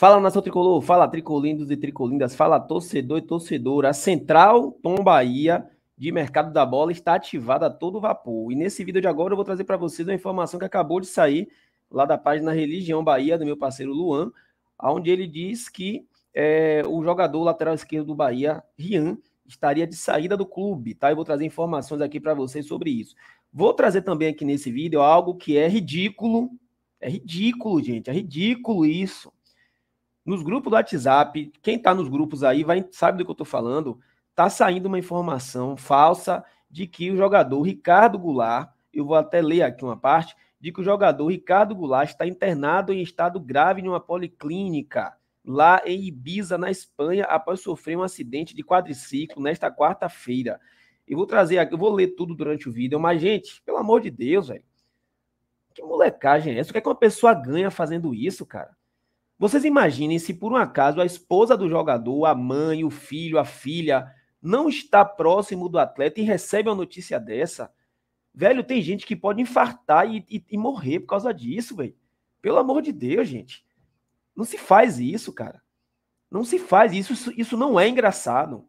Fala nação tricolor, fala tricolindos e tricolindas, fala torcedor e torcedora. A central Tom Bahia de mercado da bola está ativada a todo vapor. E nesse vídeo de agora eu vou trazer para vocês uma informação que acabou de sair lá da página Religião Bahia do meu parceiro Luan, onde ele diz que é, o jogador lateral esquerdo do Bahia, Rian, estaria de saída do clube, tá? Eu vou trazer informações aqui para vocês sobre isso. Vou trazer também aqui nesse vídeo algo que é ridículo, é ridículo, gente, é ridículo isso. Nos grupos do WhatsApp, quem está nos grupos aí vai, sabe do que eu estou falando, Tá saindo uma informação falsa de que o jogador Ricardo Goulart, eu vou até ler aqui uma parte, de que o jogador Ricardo Goulart está internado em estado grave em uma policlínica lá em Ibiza, na Espanha, após sofrer um acidente de quadriciclo nesta quarta-feira. Eu vou trazer aqui, eu vou ler tudo durante o vídeo, mas, gente, pelo amor de Deus, velho. Que molecagem é essa? O que, é que uma pessoa ganha fazendo isso, cara? Vocês imaginem se por um acaso a esposa do jogador, a mãe, o filho, a filha, não está próximo do atleta e recebe uma notícia dessa. Velho, tem gente que pode infartar e, e, e morrer por causa disso, velho. Pelo amor de Deus, gente. Não se faz isso, cara. Não se faz isso. Isso, isso não é engraçado.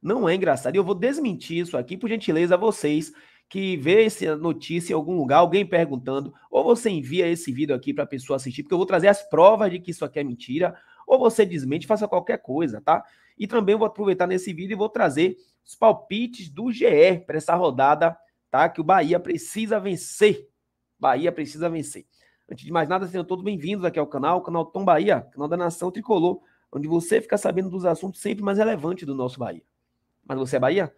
Não é engraçado. E eu vou desmentir isso aqui, por gentileza, a vocês que vê essa notícia em algum lugar, alguém perguntando, ou você envia esse vídeo aqui para a pessoa assistir, porque eu vou trazer as provas de que isso aqui é mentira, ou você desmente, faça qualquer coisa, tá? E também vou aproveitar nesse vídeo e vou trazer os palpites do GE para essa rodada, tá? Que o Bahia precisa vencer. Bahia precisa vencer. Antes de mais nada, sejam todos bem-vindos aqui ao canal, o canal Tom Bahia, canal da Nação Tricolor, onde você fica sabendo dos assuntos sempre mais relevantes do nosso Bahia. Mas você é Bahia?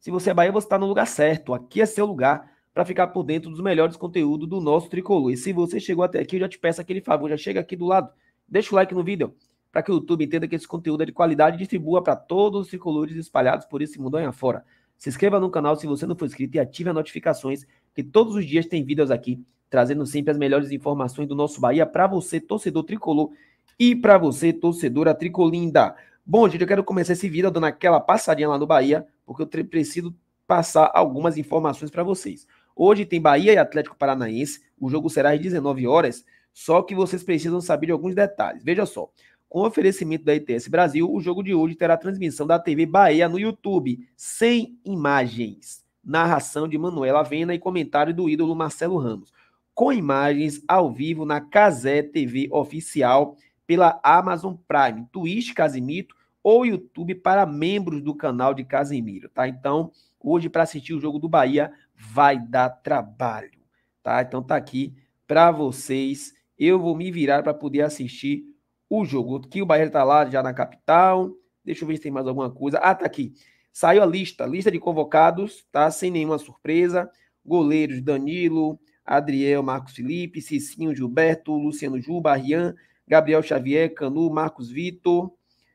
Se você é Bahia, você está no lugar certo. Aqui é seu lugar para ficar por dentro dos melhores conteúdos do nosso tricolor. E se você chegou até aqui, eu já te peço aquele favor, já chega aqui do lado, deixa o like no vídeo, para que o YouTube entenda que esse conteúdo é de qualidade e distribua para todos os tricolores espalhados por esse aí afora. Se inscreva no canal se você não for inscrito e ative as notificações, que todos os dias tem vídeos aqui trazendo sempre as melhores informações do nosso Bahia para você, torcedor tricolor, e para você, torcedora tricolinda. Bom, gente, eu quero começar esse vídeo dando aquela passadinha lá no Bahia, porque eu preciso passar algumas informações para vocês. Hoje tem Bahia e Atlético Paranaense, o jogo será às 19 horas, só que vocês precisam saber de alguns detalhes. Veja só, com o oferecimento da ETS Brasil, o jogo de hoje terá transmissão da TV Bahia no YouTube, sem imagens. Narração de Manuela Vena e comentário do ídolo Marcelo Ramos. Com imagens ao vivo na Casé TV Oficial pela Amazon Prime, Twitch Casimiro ou YouTube para membros do canal de Casimiro, tá? Então, hoje para assistir o jogo do Bahia vai dar trabalho, tá? Então tá aqui para vocês. Eu vou me virar para poder assistir o jogo. Que o Bahia tá lá já na capital. Deixa eu ver se tem mais alguma coisa. Ah, tá aqui. Saiu a lista, lista de convocados, tá? Sem nenhuma surpresa. Goleiros Danilo, Adriel, Marcos Felipe, Cicinho, Gilberto, Luciano Juba, Rian, Gabriel Xavier, Canu, Marcos Vitor,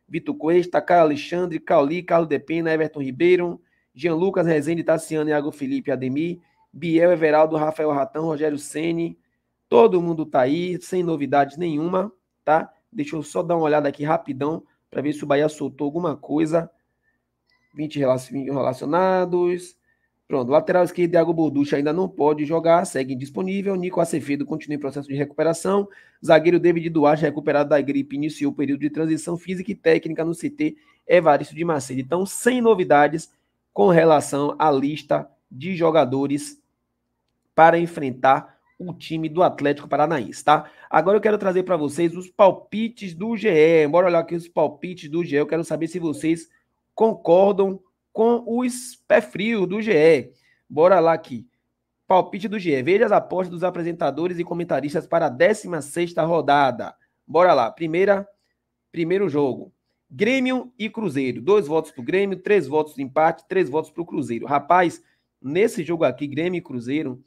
Vitor Cuesta, Caio Alexandre, Cauli, Carlos Depena, Everton Ribeiro, Jean Lucas Rezende, Tassiano, Iago Felipe, Ademir, Biel, Everaldo, Rafael Ratão, Rogério Ceni. Todo mundo tá aí, sem novidades nenhuma, tá? Deixa eu só dar uma olhada aqui rapidão para ver se o Bahia soltou alguma coisa. 20 relacionados. Pronto, lateral esquerdo, Diago Borducha ainda não pode jogar, segue indisponível. Nico Acevedo continua em processo de recuperação. Zagueiro David Duarte, recuperado da gripe, iniciou o período de transição física e técnica no CT Evaristo de Macedo. Então, sem novidades com relação à lista de jogadores para enfrentar o time do Atlético Paranaense, tá? Agora eu quero trazer para vocês os palpites do GE. Bora olhar aqui os palpites do GE. Eu quero saber se vocês concordam com os pé frio do GE. Bora lá aqui. Palpite do GE. Veja as apostas dos apresentadores e comentaristas para a 16ª rodada. Bora lá. Primeira, primeiro jogo. Grêmio e Cruzeiro. Dois votos para o Grêmio, três votos de empate, três votos para o Cruzeiro. Rapaz, nesse jogo aqui, Grêmio e Cruzeiro,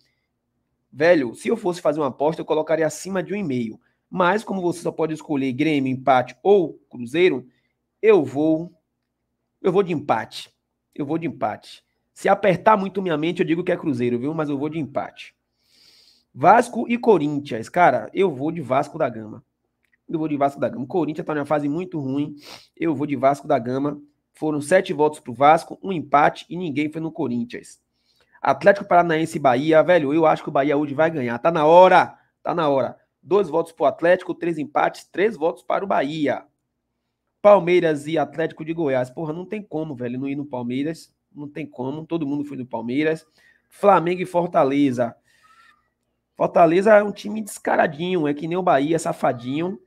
velho, se eu fosse fazer uma aposta, eu colocaria acima de um e meio. Mas como você só pode escolher Grêmio, empate ou Cruzeiro, eu vou eu vou de empate. Eu vou de empate. Se apertar muito minha mente, eu digo que é Cruzeiro, viu? Mas eu vou de empate. Vasco e Corinthians. Cara, eu vou de Vasco da Gama. Eu vou de Vasco da Gama. O Corinthians tá numa fase muito ruim. Eu vou de Vasco da Gama. Foram sete votos pro Vasco, um empate e ninguém foi no Corinthians. Atlético Paranaense e Bahia, velho, eu acho que o Bahia hoje vai ganhar. Tá na hora, tá na hora. Dois votos pro Atlético, três empates, três votos para o Bahia. Palmeiras e Atlético de Goiás. Porra, não tem como, velho, não ir no Palmeiras. Não tem como. Todo mundo foi no Palmeiras. Flamengo e Fortaleza. Fortaleza é um time descaradinho, é que nem o Bahia, safadinho.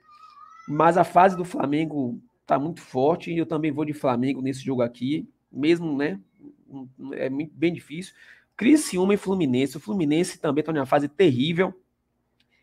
Mas a fase do Flamengo tá muito forte e eu também vou de Flamengo nesse jogo aqui, mesmo, né? É bem difícil. Criciúma e Fluminense. O Fluminense também tá numa fase terrível.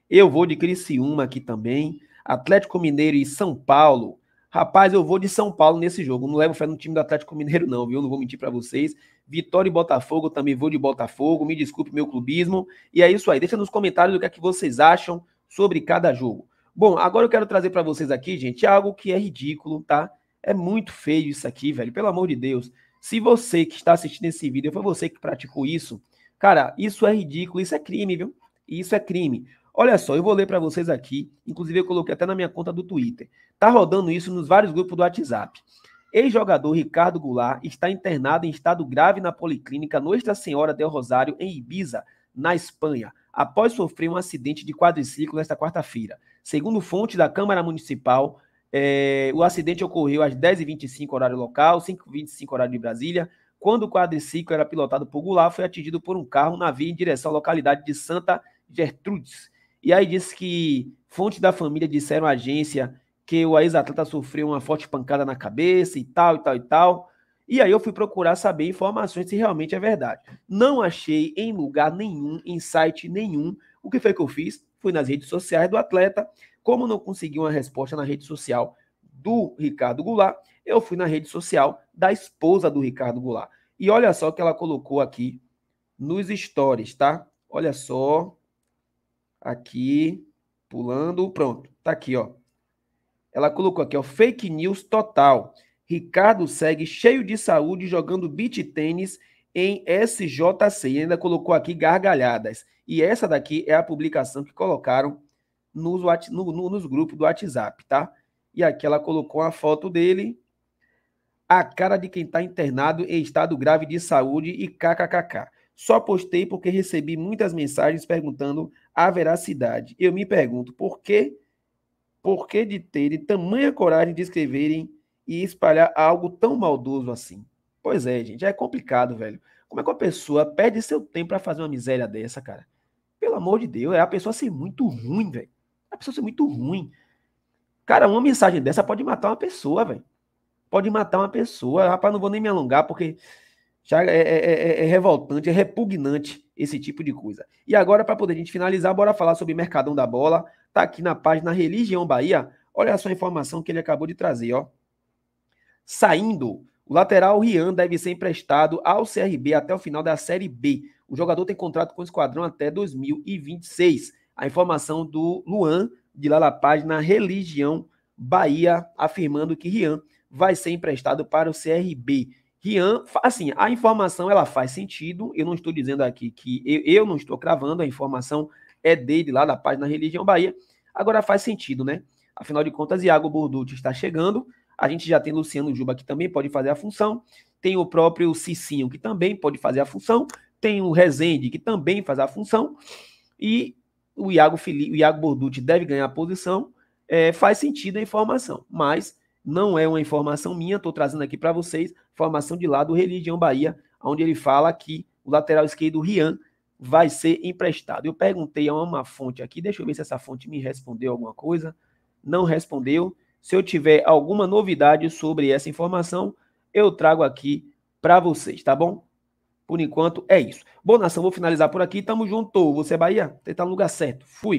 Eu vou de Criciúma aqui também. Atlético Mineiro e São Paulo. Rapaz, eu vou de São Paulo nesse jogo. Não levo fé no time do Atlético Mineiro, não, viu? Não vou mentir para vocês. Vitória e Botafogo, também vou de Botafogo. Me desculpe meu clubismo. E é isso aí. Deixa nos comentários o que é que vocês acham sobre cada jogo. Bom, agora eu quero trazer para vocês aqui, gente, algo que é ridículo, tá? É muito feio isso aqui, velho. Pelo amor de Deus. Se você que está assistindo esse vídeo foi você que praticou isso, cara, isso é ridículo, isso é crime, viu? Isso é crime. Olha só, eu vou ler para vocês aqui, inclusive eu coloquei até na minha conta do Twitter. Tá rodando isso nos vários grupos do WhatsApp. Ex-jogador Ricardo Goulart está internado em estado grave na policlínica Nossa Senhora del Rosário, em Ibiza, na Espanha, após sofrer um acidente de quadriciclo nesta quarta-feira. Segundo fonte da Câmara Municipal, é, o acidente ocorreu às 10h25 horário local, 5h25 horário de Brasília, quando o quadriciclo era pilotado por Goulart, foi atingido por um carro na via em direção à localidade de Santa Gertrudes, e aí disse que fonte da família disseram à agência que o ex-atleta sofreu uma forte pancada na cabeça e tal, e tal, e tal. E aí eu fui procurar saber informações se realmente é verdade. Não achei em lugar nenhum, em site nenhum. O que foi que eu fiz? Fui nas redes sociais do atleta. Como não consegui uma resposta na rede social do Ricardo Goulart, eu fui na rede social da esposa do Ricardo Goulart. E olha só o que ela colocou aqui nos stories, tá? Olha só. Aqui, pulando, pronto. Tá aqui, ó. Ela colocou aqui, ó, fake news total. Ricardo segue cheio de saúde jogando beach tênis em SJC. E ainda colocou aqui gargalhadas. E essa daqui é a publicação que colocaram nos, no, no, nos grupos do WhatsApp, tá? E aqui ela colocou a foto dele, a cara de quem está internado em estado grave de saúde e kkkk. Só postei porque recebi muitas mensagens perguntando a veracidade. Eu me pergunto por que, por que de terem tamanha coragem de escreverem e espalhar algo tão maldoso assim? Pois é, gente, é complicado, velho. Como é que uma pessoa perde seu tempo para fazer uma miséria dessa, cara? Pelo amor de Deus, é a pessoa ser muito ruim, velho. É a pessoa ser muito ruim. Cara, uma mensagem dessa pode matar uma pessoa, velho. Pode matar uma pessoa. Rapaz, não vou nem me alongar, porque já é é, é, é, é revoltante, é repugnante esse tipo de coisa. E agora, para poder a gente finalizar, bora falar sobre Mercadão da Bola. Está aqui na página Religião Bahia. Olha só a informação que ele acabou de trazer, ó. Saindo, o lateral Rian deve ser emprestado ao CRB até o final da Série B. O jogador tem contrato com o esquadrão até 2026. A informação do Luan, de lá na página Religião Bahia, afirmando que Rian vai ser emprestado para o CRB. Rian, assim, a informação ela faz sentido. Eu não estou dizendo aqui que eu, eu não estou cravando, a informação é dele lá da página Religião Bahia. Agora faz sentido, né? Afinal de contas, Iago Borducci está chegando. A gente já tem Luciano Juba, que também pode fazer a função. Tem o próprio Cicinho, que também pode fazer a função. Tem o Rezende, que também faz a função. E o Iago, Fili o Iago Borducci deve ganhar a posição. É, faz sentido a informação, mas não é uma informação minha, estou trazendo aqui para vocês, informação de lá do Religião Bahia, onde ele fala que o lateral esquerdo, Rian, vai ser emprestado. Eu perguntei a uma fonte aqui, deixa eu ver se essa fonte me respondeu alguma coisa. Não respondeu. Se eu tiver alguma novidade sobre essa informação, eu trago aqui para vocês, tá bom? Por enquanto é isso. Bom, nação, vou finalizar por aqui. Tamo junto. Você é Bahia? Você tá no lugar certo. Fui.